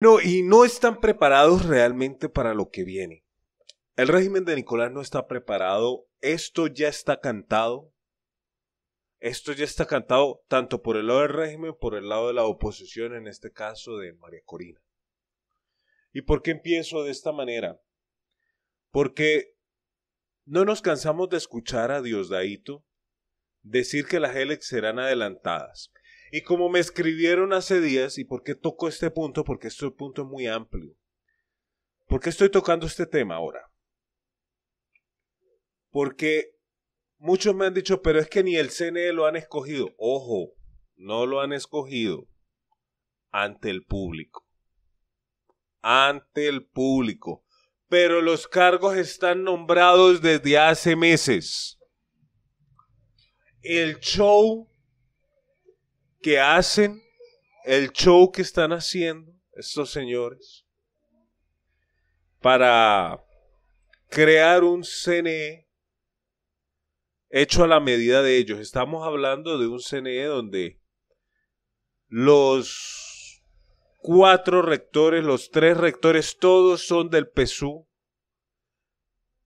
No, y no están preparados realmente para lo que viene. El régimen de Nicolás no está preparado. Esto ya está cantado. Esto ya está cantado tanto por el lado del régimen, por el lado de la oposición, en este caso de María Corina. ¿Y por qué empiezo de esta manera? Porque no nos cansamos de escuchar a Diosdaito decir que las elecciones serán adelantadas. Y como me escribieron hace días, ¿y por qué toco este punto? Porque este punto es muy amplio. ¿Por qué estoy tocando este tema ahora? Porque muchos me han dicho, pero es que ni el CNE lo han escogido. Ojo, no lo han escogido ante el público. Ante el público. Pero los cargos están nombrados desde hace meses. El show que hacen el show que están haciendo estos señores para crear un CNE hecho a la medida de ellos. Estamos hablando de un CNE donde los cuatro rectores, los tres rectores, todos son del PSU,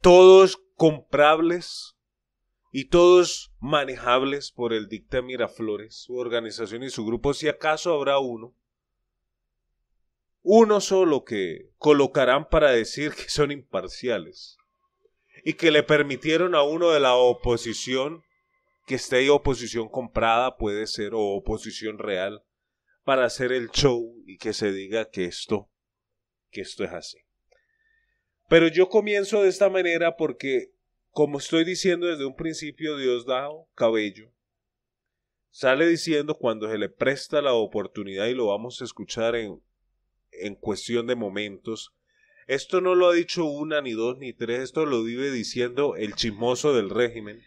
todos comprables, y todos manejables por el dicta Miraflores, su organización y su grupo, si acaso habrá uno, uno solo que colocarán para decir que son imparciales y que le permitieron a uno de la oposición, que esté oposición comprada puede ser, o oposición real, para hacer el show y que se diga que esto, que esto es así. Pero yo comienzo de esta manera porque como estoy diciendo desde un principio, Diosdado Cabello sale diciendo cuando se le presta la oportunidad y lo vamos a escuchar en, cuestión de momentos. Esto no lo ha dicho una, ni dos, ni tres, esto lo vive diciendo el chismoso del régimen.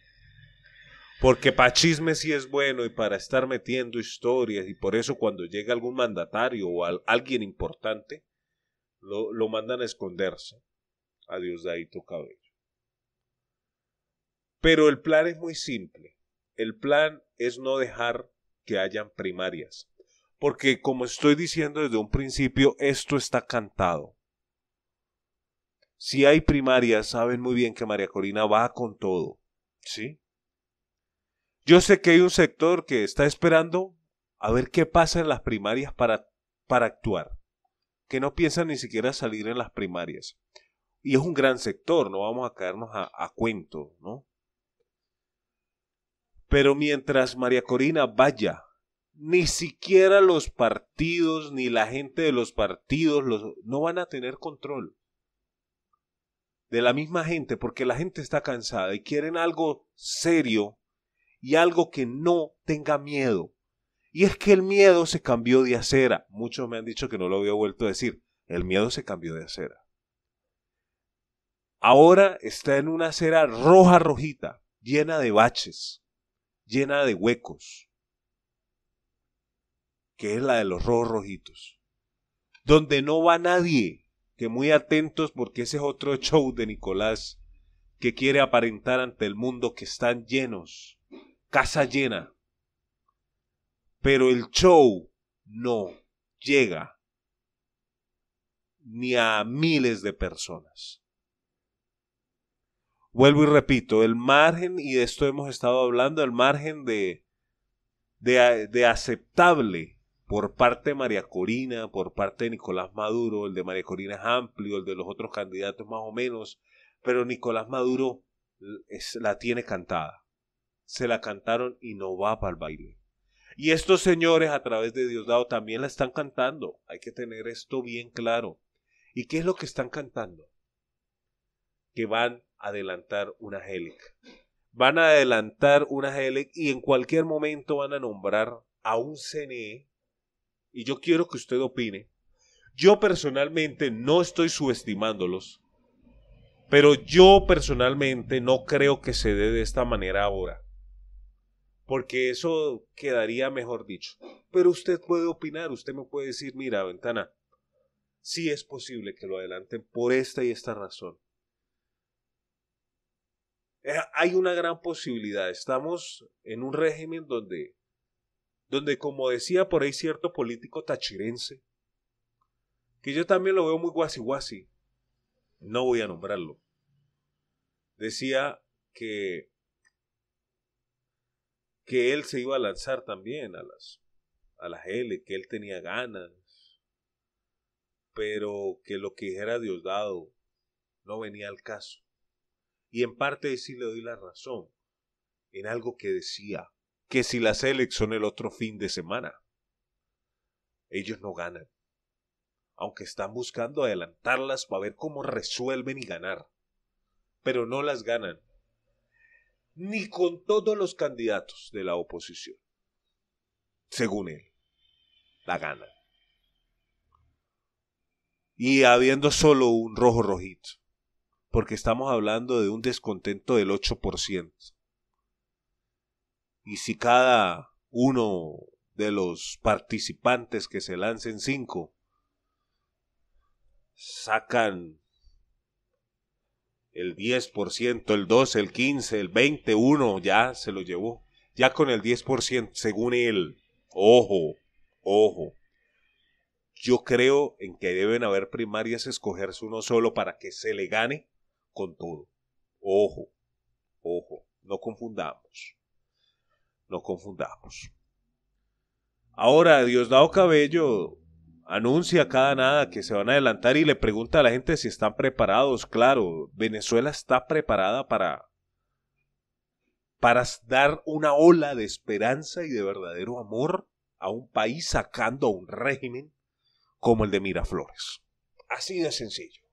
Porque para chisme sí es bueno y para estar metiendo historias y por eso cuando llega algún mandatario o alguien importante, lo, mandan a esconderse. Adiós, Dadito Cabello. Pero el plan es muy simple. El plan es no dejar que hayan primarias. Porque como estoy diciendo desde un principio, esto está cantado. Si hay primarias, saben muy bien que María Corina va con todo. ¿Sí? Yo sé que hay un sector que está esperando a ver qué pasa en las primarias para, para actuar. Que no piensan ni siquiera salir en las primarias. Y es un gran sector, no vamos a caernos a, a cuento, ¿no? Pero mientras María Corina vaya, ni siquiera los partidos ni la gente de los partidos los, no van a tener control de la misma gente, porque la gente está cansada y quieren algo serio y algo que no tenga miedo. Y es que el miedo se cambió de acera. Muchos me han dicho que no lo había vuelto a decir. El miedo se cambió de acera. Ahora está en una acera roja, rojita, llena de baches llena de huecos, que es la de los rojos rojitos, donde no va nadie, que muy atentos porque ese es otro show de Nicolás que quiere aparentar ante el mundo que están llenos, casa llena. Pero el show no llega ni a miles de personas vuelvo y repito, el margen, y de esto hemos estado hablando, el margen de, de, aceptable por parte de María Corina, por parte de Nicolás Maduro, el de María Corina es amplio, el de los otros candidatos más o menos, pero Nicolás Maduro es, la tiene cantada. Se la cantaron y no va para el baile. Y estos señores a través de Diosdado también la están cantando. Hay que tener esto bien claro. ¿Y qué es lo que están cantando? Que van adelantar una Helic. Van a adelantar una Helic y en cualquier momento van a nombrar a un CNE. Y yo quiero que usted opine. Yo personalmente no estoy subestimándolos, pero yo personalmente no creo que se dé de esta manera ahora. Porque eso quedaría mejor dicho. Pero usted puede opinar, usted me puede decir, mira, ventana, sí es posible que lo adelanten por esta y esta razón. Eh, hay una gran posibilidad. Estamos en un régimen donde, donde, como decía por ahí cierto político tachirense, que yo también lo veo muy guasi guasi, no voy a nombrarlo, decía que, que él se iba a lanzar también a las, a las L, que él tenía ganas, pero que lo que dijera Diosdado no venía al caso y en parte sí le doy la razón en algo que decía, que si las son el otro fin de semana, ellos no ganan, aunque están buscando adelantarlas para ver cómo resuelven y ganar, pero no las ganan, ni con todos los candidatos de la oposición, según él, la ganan. Y habiendo solo un rojo rojito porque estamos hablando de un descontento del 8%. Y si cada uno de los participantes que se lancen 5 sacan el 10%, el 12, el 15, el 21, ya se lo llevó. Ya con el 10%, según él. Ojo, ojo. Yo creo en que deben haber primarias escogerse uno solo para que se le gane con todo. Ojo, ojo, no confundamos. No confundamos. Ahora, Diosdado Cabello anuncia cada nada que se van a adelantar y le pregunta a la gente si están preparados. Claro, Venezuela está preparada para, para dar una ola de esperanza y de verdadero amor a un país sacando a un régimen como el de Miraflores. Así de sencillo.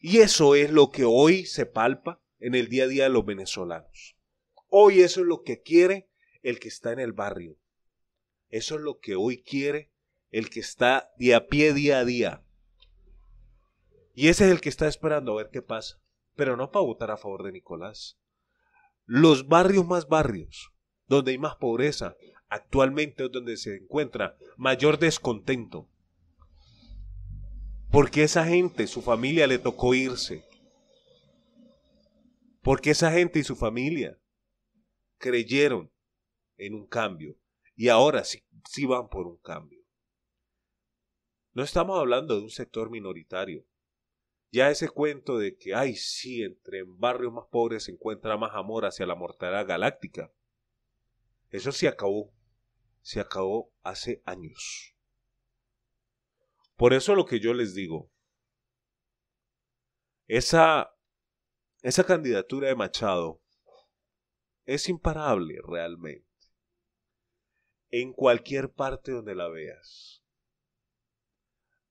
Y eso es lo que hoy se palpa en el día a día de los venezolanos. Hoy eso es lo que quiere el que está en el barrio. Eso es lo que hoy quiere el que está de a pie día a día. Y ese es el que está esperando a ver qué pasa. Pero no para votar a favor de Nicolás. Los barrios más barrios, donde hay más pobreza, actualmente es donde se encuentra mayor descontento. Porque esa gente, su familia le tocó irse. Porque esa gente y su familia creyeron en un cambio. Y ahora sí, sí van por un cambio. No estamos hablando de un sector minoritario. Ya ese cuento de que, ay, sí, entre barrios más pobres se encuentra más amor hacia la mortalidad galáctica. Eso se acabó. Se acabó hace años. Por eso lo que yo les digo, esa, esa candidatura de Machado es imparable realmente. En cualquier parte donde la veas.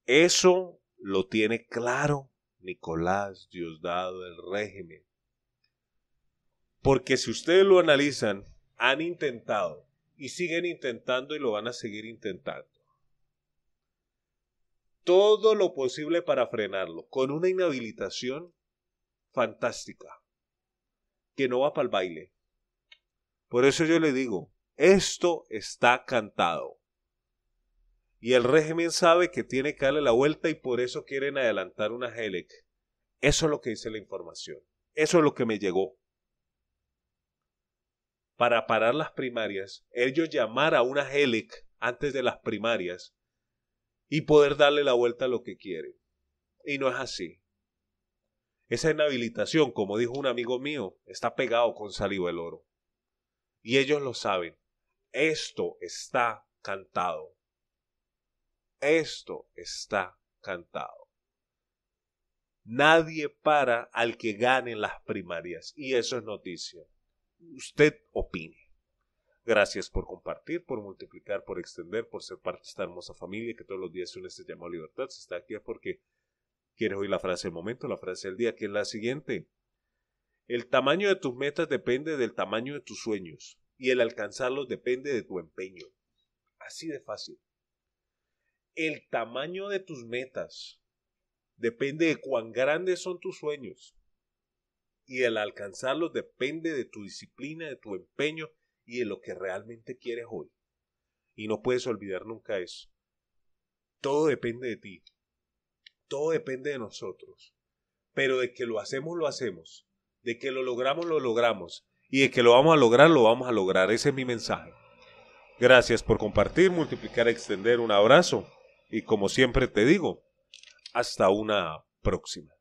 Eso lo tiene claro Nicolás Diosdado el régimen. Porque si ustedes lo analizan, han intentado y siguen intentando y lo van a seguir intentando todo lo posible para frenarlo, con una inhabilitación fantástica, que no va para el baile. Por eso yo le digo, esto está cantado. Y el régimen sabe que tiene que darle la vuelta y por eso quieren adelantar una HELEC. Eso es lo que dice la información. Eso es lo que me llegó. Para parar las primarias, ellos llamar a una HELEC antes de las primarias y poder darle la vuelta a lo que quiere. Y no es así. Esa inhabilitación, como dijo un amigo mío, está pegado con saliva el oro. Y ellos lo saben. Esto está cantado. Esto está cantado. Nadie para al que gane las primarias. Y eso es noticia. Usted opine. Gracias por compartir, por multiplicar, por extender, por ser parte de esta hermosa familia que todos los días une este llamado a libertad. Si está aquí es porque quieres oír la frase del momento, la frase del día, que es la siguiente. El tamaño de tus metas depende del tamaño de tus sueños y el alcanzarlos depende de tu empeño. Así de fácil. El tamaño de tus metas depende de cuán grandes son tus sueños y el alcanzarlos depende de tu disciplina, de tu empeño y de lo que realmente quieres hoy. Y no puedes olvidar nunca eso. Todo depende de ti. Todo depende de nosotros. Pero de que lo hacemos, lo hacemos. De que lo logramos, lo logramos. Y de que lo vamos a lograr, lo vamos a lograr. Ese es mi mensaje. Gracias por compartir, multiplicar, extender. Un abrazo. Y como siempre te digo, hasta una próxima.